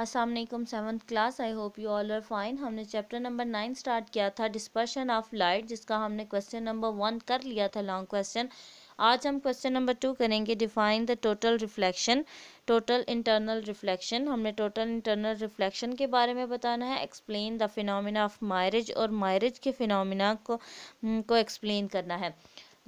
Aslam seventh class I hope you all are fine हमने chapter number nine start किया था dispersion of light जिसका हमने क्वेश्चन नंबर वन कर लिया था लॉन्ग क्वेश्चन आज हम क्वेश्चन नंबर टू करेंगे define the total reflection total internal reflection हमने टोटल इंटरनल रिफ्लेक्शन के बारे में बताना है explain the phenomena of mirage और मायरेज के फिनिना को हम्म, को एक्सप्लेन करना है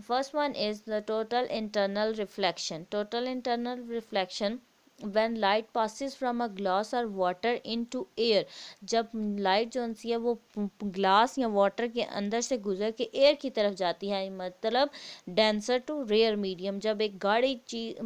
first one is the total internal reflection total internal reflection light passes from a glass और वाटर इन टू एयर जब लाइट जो सी है वो ग्लास या वाटर के अंदर से गुजर के एयर की तरफ जाती है मतलब डेंसर टू रेयर मीडियम जब एक गाढ़ी चीज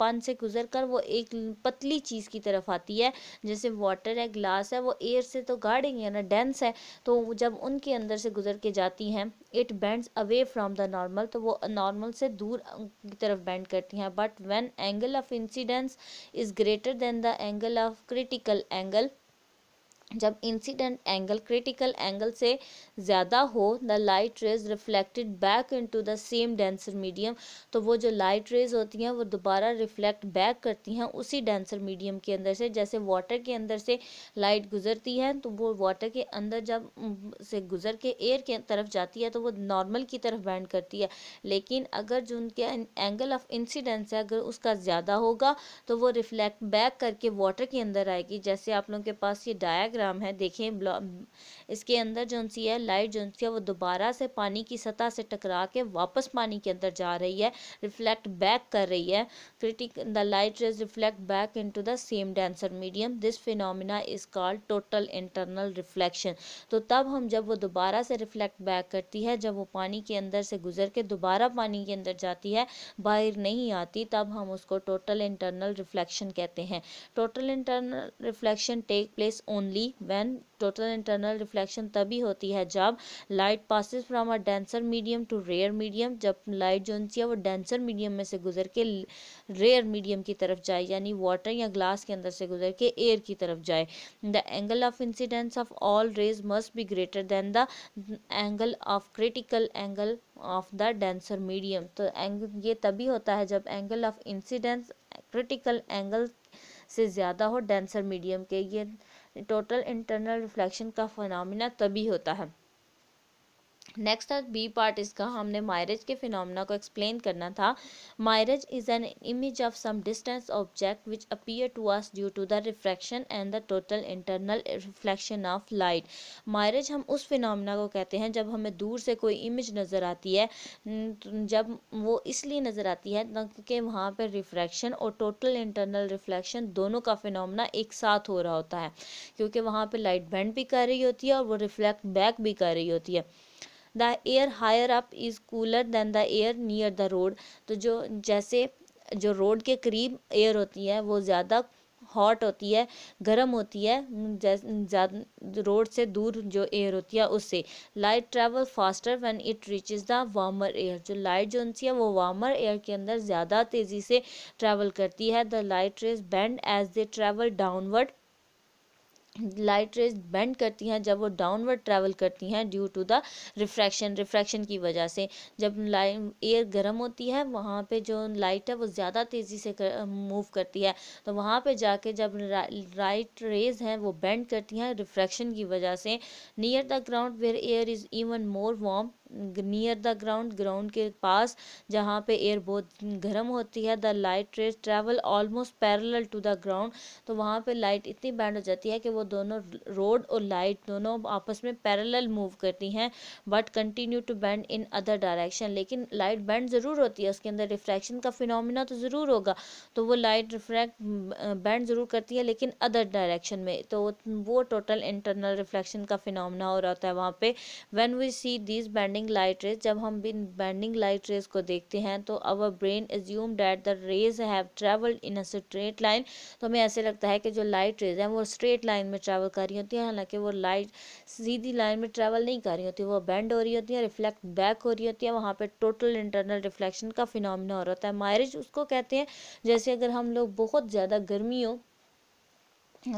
पन से गुजर कर वो एक पतली चीज़ की तरफ आती है जैसे वाटर है ग्लास है वो एयर से तो गाढ़ी है ना डेंस है तो जब उनके अंदर से गुजर के जाती हैं it bends away from the normal तो वो नॉर्मल से दूर की तरफ बेंड करती हैं but when angle of incidence is greater than the angle of critical angle जब इंसिडेंट एंगल क्रिटिकल एंगल से ज़्यादा हो the light rays reflected back into the same denser medium तो वो जो लाइट रेज होती हैं वो दोबारा रिफ्लेक्ट बैक करती हैं उसी डेंसर मीडियम के अंदर से जैसे वाटर के अंदर से लाइट गुजरती है तो वो वाटर के अंदर जब से गुजर के एयर के तरफ जाती है तो वो नॉर्मल की तरफ बैंड करती है लेकिन अगर जो उनके एंगल ऑफ इंसीडेंस है अगर उसका ज़्यादा होगा तो वो रिफ्लेक्ट बैक करके वाटर के अंदर आएगी जैसे आप लोगों के पास ये डायग्राम डायग्राम है देखें इसके अंदर जो सी है लाइट जो सी है वो दोबारा से पानी की सतह से टकरा के वापस पानी के अंदर जा रही है रिफ्लेक्ट बैक कर रही है critic the light is reflect back into the same denser medium this phenomena is called total internal reflection तो तब हम जब वो दोबारा से रिफ्लेक्ट बैक करती है जब वो पानी के अंदर से गुजर के दोबारा पानी के अंदर जाती है बाहर नहीं आती तब हम उसको टोटल इंटरनल रिफ्लेक्शन कहते हैं total internal reflection take place only when total internal reflection तभी होती है जब light passes from a denser medium to rare medium जब लाइट जो है वो डेंसर मीडियम में से गुजर के रेयर मीडियम की तरफ जाए यानी वाटर या ग्लास के अंदर से गुजर के एयर की तरफ जाए the angle of incidence of all rays must be greater than the angle of critical angle of the denser medium तो एंगल ये तभी होता है जब angle of incidence critical angle से ज़्यादा हो डेंसर मीडियम के ये टोटल इंटरनल रिफ्लेक्शन का फनामिना तभी होता है नेक्स्ट था बी पार्ट इसका हमने मायरज के फिनोमेना को एक्सप्लेन करना था mirage is an image of some distance object which appear to us due to the refraction and the total internal reflection of light mirage हम उस फिनमिना को कहते हैं जब हमें दूर से कोई इमेज नज़र आती है जब वो इसलिए नज़र आती है क्योंकि वहाँ पर रिफ्रैक्शन और टोटल इंटरनल रिफ्लेक्शन दोनों का फिनोमेना एक साथ हो रहा होता है क्योंकि वहाँ पर लाइट बैंड भी कर रही होती है और वो रिफ्लेक्ट बैक भी कर रही होती है the air higher up is cooler than the air near the road तो जो जैसे जो रोड के करीब एयर होती है वो ज़्यादा हॉट होती है गर्म होती है रोड से दूर जो एयर होती है उससे light travel faster when it reaches the warmer air जो लाइट जो सी है वो वार्मर एयर के अंदर ज़्यादा तेज़ी से ट्रैवल करती है the light rays bend as they travel downward light rays bend करती हैं जब वो डाउनवर्ड ट्रैवल करती हैं due to the refraction refraction की वजह से जब लाइट एयर गर्म होती है वहाँ पे जो लाइट है वो ज़्यादा तेज़ी से कर, मूव करती है तो वहाँ पे जाके जब लाइट रेज हैं वो बेंड करती हैं रिफ्रैक्शन की वजह से near the ground where air is even more warm near the ground ground के पास जहाँ पे एयर बहुत गर्म होती है the light rays travel almost parallel to the ground तो वहाँ पे लाइट इतनी बैंड हो जाती है कि वो वो दोनों रोड और लाइट दोनों आपस में पैरेलल मूव करती हैं but continue to bend in other direction लेकिन लाइट बैंड ज़रूर होती है उसके अंदर रिफ्रैक्शन का फिनोमिना तो ज़रूर होगा तो वो लाइट रिफ्रैक्ट बैंड ज़रूर करती है लेकिन अदर डायरेक्शन में तो वो टोटल इंटरनल रिफ्लेक्शन का फिनोमिना हो रहा होता है वहाँ पे when we see these bending light rays जब हम बिन बैंडिंग लाइट रेज को देखते हैं तो our brain assume that the rays have travelled in a straight line तो हमें ऐसे लगता है कि जो लाइट रेज हैं वो स्ट्रेट लाइन में ट्रैवल कर रही होती हैं हालांकि वो लाइट सीधी लाइन में ट्रैवल नहीं कर रही होती वो बेंड हो रही होती हैं रिफ्लेक्ट बैक हो रही होती है वहाँ पर टोटल इंटरनल रिफ्लेक्शन का फिनमिना हो रहा होता है मायरेज उसको कहते हैं जैसे अगर हम लोग बहुत ज़्यादा गर्मी हो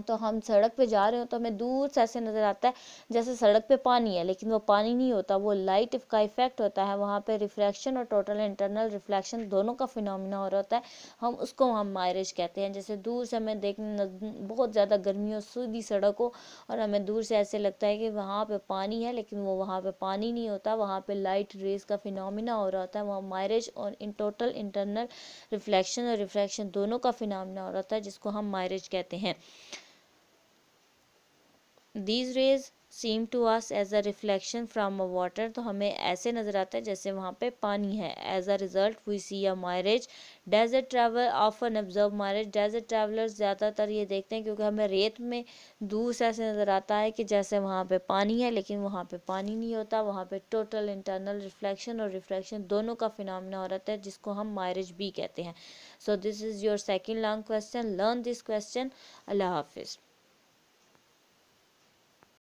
तो हम सड़क पे जा रहे हो तो हमें दूर से ऐसे नज़र आता है जैसे सड़क पे पानी है लेकिन वो पानी नहीं होता वो लाइट का इफेक्ट होता है वहाँ पे रिफ्लेक्शन और टोटल इंटरनल रिफ्लेक्शन दोनों का फिनोमिना हो रहा होता है हम उसको हम मायरेज कहते हैं जैसे दूर से हमें देखने बहुत ज़्यादा गर्मी और सूदी सड़क हो और हमें दूर से ऐसे लगता है कि वहाँ पर पानी है लेकिन वो वहाँ पर पानी नहीं होता वहाँ पर लाइट रेज का फिनोमिना हो रहा होता है वहाँ मायरेज और इन टोटल इंटरनल रिफ्लेक्शन और रिफ्लेक्शन दोनों का फिनोमिना हो रहा होता है जिसको हम मायरेज कहते हैं these rays seem to us as a reflection from a water तो हमें ऐसे नज़र आता है जैसे वहाँ पे पानी है as a result we see a mirage desert travel often observe mirage desert travellers ज़्यादातर ये देखते हैं क्योंकि हमें रेत में दूर से ऐसे नज़र आता है कि जैसे वहाँ पे पानी है लेकिन वहाँ पे पानी नहीं होता वहाँ पे टोटल इंटरनल रिफ्लेक्शन और रिफ्लेक्शन दोनों का फिनमिना हो रहा है जिसको हम मायरेज भी कहते हैं so this is your second long question learn this question अल्लाह हाफिज़